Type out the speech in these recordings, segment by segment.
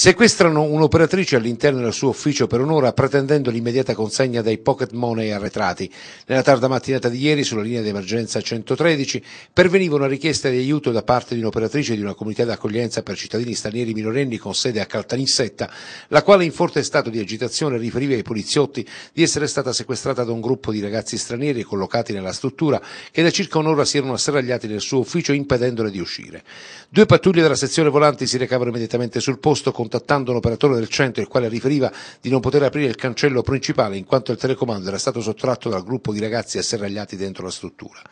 Sequestrano un'operatrice all'interno del suo ufficio per un'ora pretendendo l'immediata consegna dei pocket money arretrati. Nella tarda mattinata di ieri sulla linea di emergenza 113 perveniva una richiesta di aiuto da parte di un'operatrice di una comunità d'accoglienza per cittadini stranieri minorenni con sede a Caltanissetta, la quale in forte stato di agitazione riferiva ai poliziotti di essere stata sequestrata da un gruppo di ragazzi stranieri collocati nella struttura che da circa un'ora si erano asserragliati nel suo ufficio impedendole di uscire. Due pattuglie della sezione volanti si recavano immediatamente sul posto con contattando un operatore del centro il quale riferiva di non poter aprire il cancello principale in quanto il telecomando era stato sottratto dal gruppo di ragazzi asserragliati dentro la struttura.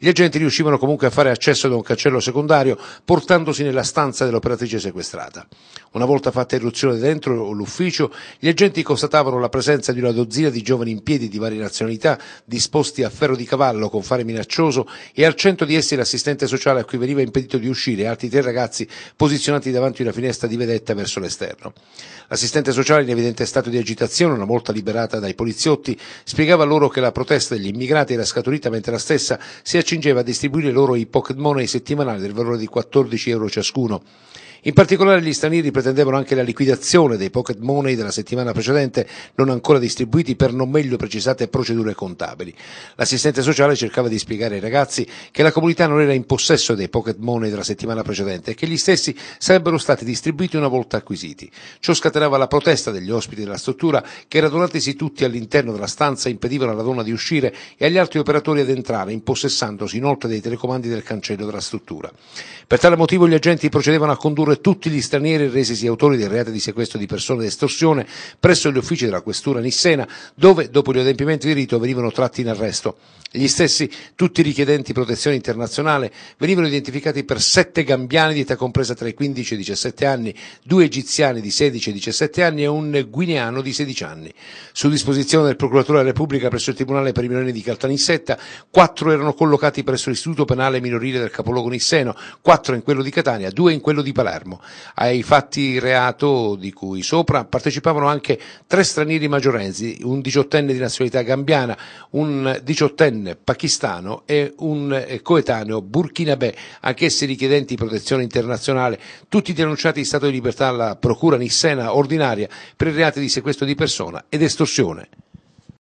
Gli agenti riuscivano comunque a fare accesso da un cancello secondario portandosi nella stanza dell'operatrice sequestrata. Una volta fatta irruzione dentro l'ufficio, gli agenti constatavano la presenza di una dozzina di giovani in piedi di varie nazionalità disposti a ferro di cavallo con fare minaccioso e al centro di essi l'assistente sociale a cui veniva impedito di uscire e altri tre ragazzi posizionati davanti una finestra di vedetta verso verso l'esterno. L'assistente sociale in evidente stato di agitazione, una volta liberata dai poliziotti, spiegava loro che la protesta degli immigrati era scaturita mentre la stessa si accingeva a distribuire loro i pocket money settimanali del valore di 14 euro ciascuno. In particolare gli stranieri pretendevano anche la liquidazione dei pocket money della settimana precedente non ancora distribuiti per non meglio precisate procedure contabili. L'assistente sociale cercava di spiegare ai ragazzi che la comunità non era in possesso dei pocket money della settimana precedente e che gli stessi sarebbero stati distribuiti una volta acquisiti. Ciò scatenava la protesta degli ospiti della struttura che radunatisi tutti all'interno della stanza impedivano alla donna di uscire e agli altri operatori ad entrare impossessandosi inoltre dei telecomandi del cancello della struttura. Per tale motivo gli agenti procedevano a condurre condurre tutti gli stranieri resisi autori dei reati di sequestro di persone ed estorsione presso gli uffici della questura Nissena, dove dopo gli adempimenti di rito venivano tratti in arresto. Gli stessi, tutti richiedenti protezione internazionale, venivano identificati per sette gambiani di età compresa tra i 15 e i 17 anni, due egiziani di 16 e 17 anni e un guineano di 16 anni. Su disposizione del procuratore della Repubblica presso il Tribunale per i minorenni di Caltanissetta, quattro erano collocati presso l'istituto penale minorile del capoluogo Nisseno, quattro in quello di Catania, due in quello di Palermo. Palermo. Ai fatti reato di cui sopra partecipavano anche tre stranieri maggiorenzi, un diciottenne di nazionalità gambiana, un diciottenne pakistano e un eh, coetaneo burkinabè, anch'essi richiedenti protezione internazionale, tutti denunciati in stato di libertà alla procura nissena ordinaria per i reati di sequestro di persona ed estorsione.